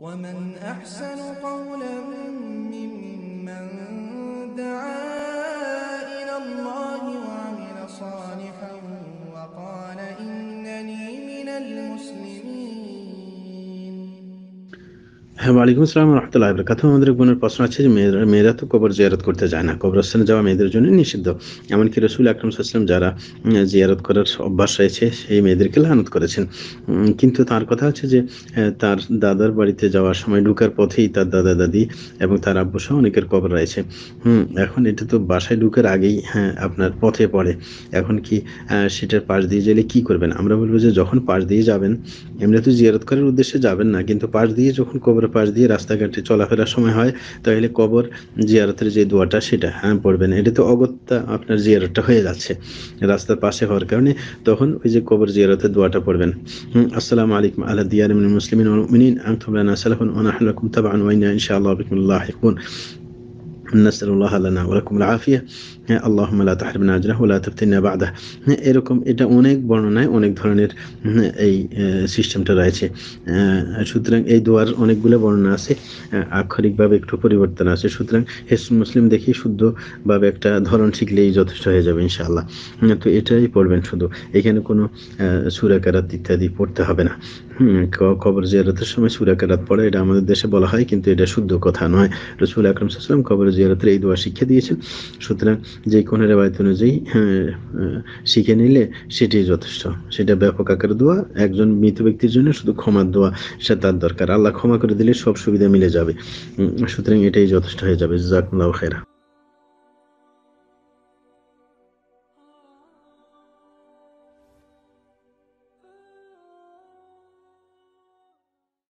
ومن أحسن قولا ممن হ্যাঁ ওয়ালাইকুম আসসালাম রহমতুল্লাহ বরকাত আমাদের বোনের প্রশ্ন আছে যে মেয়েরা মেয়েরা তো কবর জিয়ারত করতে যায় না কবরস্থানে যাওয়া মেয়েদের জন্য নিষিদ্ধ এমনকি রসুল আকরম সাল্লাম যারা জিয়ারত করার অভ্যাস রয়েছে সেই মেয়েদেরকে লানত করেছেন কিন্তু তার কথা হচ্ছে যে তার দাদার বাড়িতে যাওয়ার সময় ঢুকার পথেই তার দাদা দাদি এবং তার আব্বু অনেকের কবর রয়েছে হুম এখন এটা তো বাসায় ঢুকার আগেই হ্যাঁ আপনার পথে পড়ে এখন কি সেটার পাশ দিয়ে গেলে কি করবেন আমরা বলবো যে যখন পাশ দিয়ে যাবেন এমনি তো জিয়ারত করার উদ্দেশ্যে যাবেন না কিন্তু পাশ দিয়ে যখন কবর পাশ দিয়ে রাস্তাঘাটে চলাফেরার সময় হয় তাহলে কবর জিয়ারতের যে দোয়াটা সেটা হ্যাঁ পড়বেন এটা তো অগত্যা আপনার জিয়ারতটা হয়ে যাচ্ছে রাস্তার পাশে হওয়ার কারণে তখন ওই যে কবর জিয়ারতের দোয়াটা পড়বেন আসসালামু আলাইকুম আলা দিয়ার মুসলিম আহমতুল্লাহ সালাফুন ওনাহুল তাবান ওয়াইনা ইনশাআল্লাহ বিকুল্লাহ نسأل الله لنا ولكم العافية اللهم لا تحرمنا أجره ولا تفتنا بعده এরকম এটা অনেক বর্ণনায় অনেক ধরনের এই সিস্টেমটা রয়েছে সুতরাং এই দোয়ার অনেকগুলো বর্ণনা আছে আক্ষরিকভাবে একটু পরিবর্তন আছে সুতরাং হেস মুসলিম দেখি শুদ্ধভাবে একটা ধরন শিখলেই যথেষ্ট হয়ে যাবে ইনশাআল্লাহ তো এটাই পড়বেন শুধু এখানে কোনো সুরাকারাত ইত্যাদি পড়তে হবে না কবর জিয়ারতের সময় সুরাকারাত পড়ে এটা আমাদের দেশে বলা হয় কিন্তু এটা শুদ্ধ কথা নয় রসুল আকরম সাল্লাম কবর জিয়ারতের এই দোয়া শিক্ষা দিয়েছেন সুতরাং যে কোনো রেবায়ত অনুযায়ী হ্যাঁ, শিখে নিলে সেটি যথেষ্ট সেটা ব্যাপক আকার দোয়া একজন মৃত ব্যক্তির জন্য শুধু ক্ষমার দোয়া সে তার দরকার আল্লাহ ক্ষমা করে দিলে সব সুবিধা মিলে যাবে সুতরাং এটাই যথেষ্ট হয়ে যাবে জাকুল্লাহ খেরা